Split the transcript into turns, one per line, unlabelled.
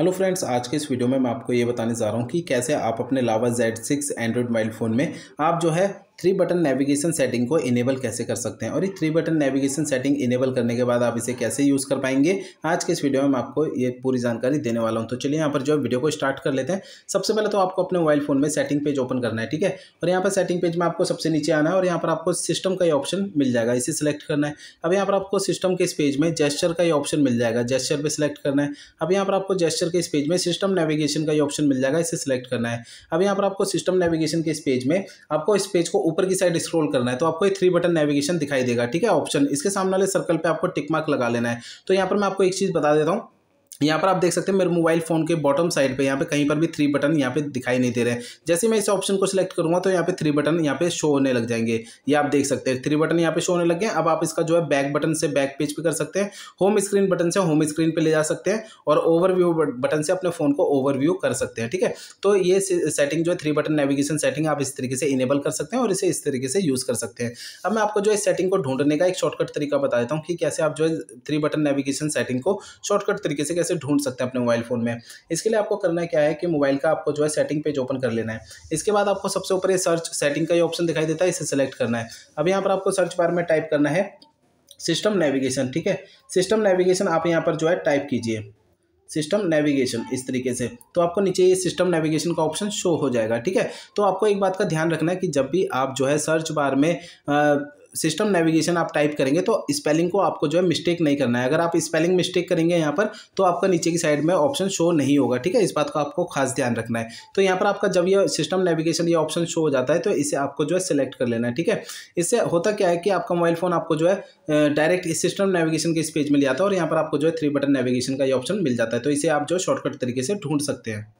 hello friends आज के इस वीडियो में मैं आपको ये बताने जा रहा हूँ कि कैसे आप अपने लावा Z6 एंड्रॉयड मोबाइल फ़ोन में आप जो है थ्री बटन नेविगेशन सेटिंग को इनेबल कैसे कर सकते हैं और ये three button navigation setting enable करने के बाद आप इसे कैसे यूज़ कर पाएंगे आज के इस वीडियो में मैं आपको ये पूरी जानकारी देने वाला हूँ तो चलिए यहाँ पर जो वीडियो को स्टार्ट कर लेते हैं सबसे पहले तो आपको अपने मोबाइल फ़ोन में सेटिंग पेज ओपन करना है ठीक है और यहाँ पर सेटिंग पेज में आपको सबसे नीचे आना है और यहाँ पर आपको सिस्टम का ही ऑप्शन मिल जाएगा इसे सिलेक्ट करना है अब यहाँ पर आपको सिस्टम के इस पेज में जेस्चर का ही ऑप्शन मिल जाएगा जेस्चर पर सिलेक्ट करना है अब यहाँ पर आपको जेस्चर के इस पेज में सिस्टम नेविगेशन का ही ऑप्शन मिल जाएगा इसे सिलेक्ट करना है अब यहाँ पर आपको सिस्टम नेविगेशन के इस पेज में आपको इस पेज को ऊपर की साइड स्क्रॉल करना है तो आपको ये थ्री बटन नेविगेशन दिखाई देगा ठीक है ऑप्शन इसके सामने वाले सर्कल पर आपको टिकमार्क लगा लेना है तो यहाँ पर मैं आपको एक चीज़ बता देता हूँ यहाँ पर आप देख सकते हैं मेरे मोबाइल फोन के बॉटम साइड पे यहाँ पे कहीं पर भी थ्री बटन यहाँ पे दिखाई नहीं दे रहे हैं जैसे मैं इस ऑप्शन को सिलेक्ट करूँगा तो यहाँ पे थ्री बटन यहाँ पे शो होने लग जाएंगे ये आप देख सकते हैं थ्री बटन यहाँ पे शो होने लग गए अब आप इसका जो है बैक बटन से बैक पेज पर कर सकते हैं होम स्क्रीन बटन से होम स्क्रीन पर ले जा सकते हैं और ओवरव्यू बटन से अपने फ़ोन को ओवरव्यू कर सकते हैं ठीक है तो ये सेटिंग जो है थ्री बटन नेविगेशन सेटिंग आप इस तरीके से इनेबल कर सकते हैं और इसे इस तरीके से यूज़ कर सकते हैं अब मैं आपको जो इस सेटिंग को ढूंढने का एक शॉर्टकट तरीका बता देता हूँ कि कैसे आप जो है थ्री बटन नेविगेशन सेटिंग को शॉर्टकट तरीके से कैसे ढूंढ सकते हैं अपने मोबाइल फ़ोन में इसके लिए आपको करना क्या है कि मोबाइल का आपको जो है सेटिंग पेज ओपन कर लेना है इसके बाद आपको सबसे ऊपर ये सर्च सेटिंग का ये ऑप्शन दिखाई देता है इसे सेलेक्ट करना है अब यहाँ पर आपको सर्च बार में टाइप करना है सिस्टम नेविगेशन ठीक है सिस्टम नेविगेशन आप यहाँ पर जो है टाइप कीजिए सिस्टम नेविगेशन इस तरीके से तो आपको नीचे ये सिस्टम नेविगेशन का ऑप्शन शो हो जाएगा ठीक है तो आपको एक बात का ध्यान रखना है कि जब भी आप जो है सर्च बार में सिस्टम नेविगेशन आप टाइप करेंगे तो स्पेलिंग को आपको जो है मिस्टेक नहीं करना है अगर आप स्पेलिंग मिस्टेक करेंगे यहाँ पर तो आपका नीचे की साइड में ऑप्शन शो नहीं होगा ठीक है इस बात का आपको खास ध्यान रखना है तो यहाँ पर आपका जब ये सिस्टम नेविगेशन ये ऑप्शन शो हो जाता है तो इसे आपको जो है सिलेक्ट कर लेना है ठीक है इससे होता क्या है कि आपका मोबाइल फ़ोन आपको जो है डायरेक्ट इस सिस्टम नेविगेशन के इस पेज में ले जाता है और यहाँ पर आपको जो है थ्री बटन नेविगेशन का ये ऑप्शन मिल जाता है तो इसे आप जो शॉर्टकट तरीके से ढूंढ सकते हैं